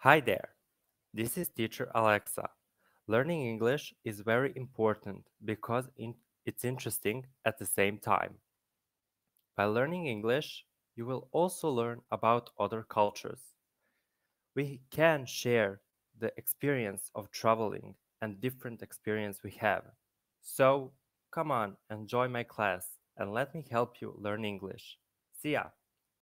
Hi there. This is teacher Alexa. Learning English is very important because it's interesting at the same time. By learning English, you will also learn about other cultures. We can share the experience of traveling and different experience we have. So, come on, enjoy my class and let me help you learn English. See ya!